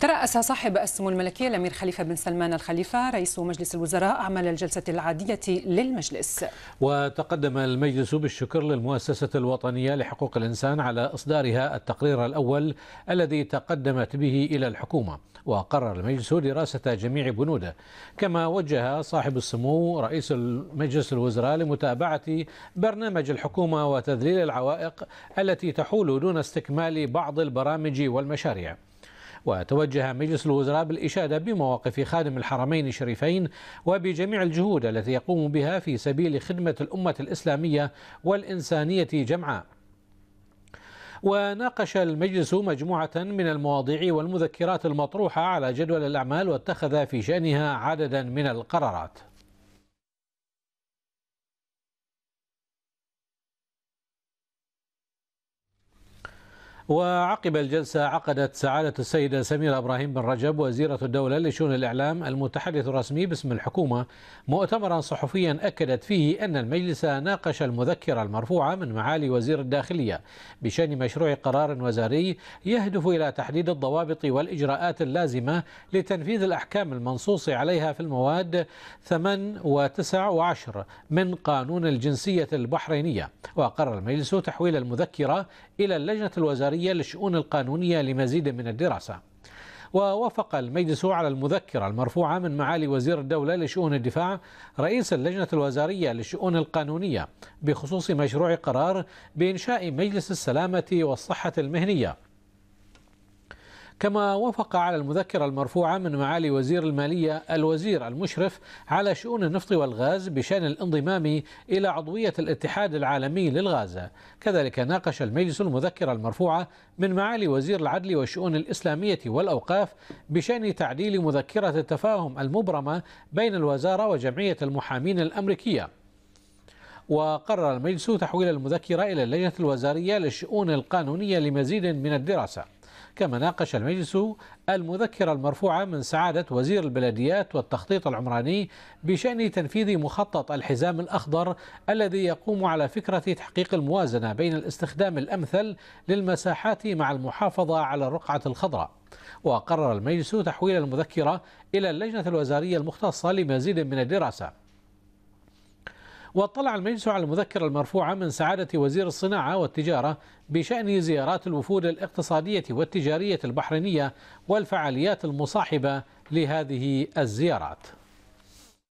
ترأس صاحب السمو الملكي الأمير خليفة بن سلمان الخليفة رئيس مجلس الوزراء أعمال الجلسة العادية للمجلس وتقدم المجلس بالشكر للمؤسسة الوطنية لحقوق الإنسان على إصدارها التقرير الأول الذي تقدمت به إلى الحكومة وقرر المجلس دراسة جميع بنوده كما وجه صاحب السمو رئيس مجلس الوزراء لمتابعة برنامج الحكومة وتذليل العوائق التي تحول دون استكمال بعض البرامج والمشاريع وتوجه مجلس الوزراء بالإشادة بمواقف خادم الحرمين الشريفين وبجميع الجهود التي يقوم بها في سبيل خدمة الأمة الإسلامية والإنسانية جمعاء وناقش المجلس مجموعة من المواضيع والمذكرات المطروحة على جدول الأعمال واتخذ في شأنها عددا من القرارات وعقب الجلسة عقدت سعادة السيدة سميرة إبراهيم بن رجب وزيرة الدولة لشؤون الإعلام المتحدث الرسمي باسم الحكومة مؤتمرا صحفيا أكدت فيه أن المجلس ناقش المذكرة المرفوعة من معالي وزير الداخلية بشأن مشروع قرار وزاري يهدف إلى تحديد الضوابط والإجراءات اللازمة لتنفيذ الأحكام المنصوص عليها في المواد 8 و9 و10 من قانون الجنسية البحرينية وقرر المجلس تحويل المذكرة إلى اللجنة الوزارية الإدارية للشؤون القانونية لمزيد من الدراسة ووافق المجلس على المذكرة المرفوعة من معالي وزير الدولة لشؤون الدفاع رئيس اللجنة الوزارية للشؤون القانونية بخصوص مشروع قرار بإنشاء مجلس السلامة والصحة المهنية كما وافق على المذكرة المرفوعة من معالي وزير المالية الوزير المشرف على شؤون النفط والغاز بشأن الانضمام إلى عضوية الاتحاد العالمي للغاز كذلك ناقش المجلس المذكرة المرفوعة من معالي وزير العدل والشؤون الإسلامية والأوقاف بشأن تعديل مذكرة التفاهم المبرمة بين الوزارة وجمعية المحامين الأمريكية وقرر المجلس تحويل المذكرة إلى اللجنة الوزارية للشؤون القانونية لمزيد من الدراسة كما ناقش المجلس المذكرة المرفوعة من سعادة وزير البلديات والتخطيط العمراني بشأن تنفيذ مخطط الحزام الأخضر الذي يقوم على فكرة تحقيق الموازنة بين الاستخدام الأمثل للمساحات مع المحافظة على الرقعة الخضراء وقرر المجلس تحويل المذكرة إلى اللجنة الوزارية المختصة لمزيد من الدراسة واطلع المجلس على المذكرة المرفوعة من سعادة وزير الصناعة والتجارة بشأن زيارات الوفود الاقتصادية والتجارية البحرينية والفعاليات المصاحبة لهذه الزيارات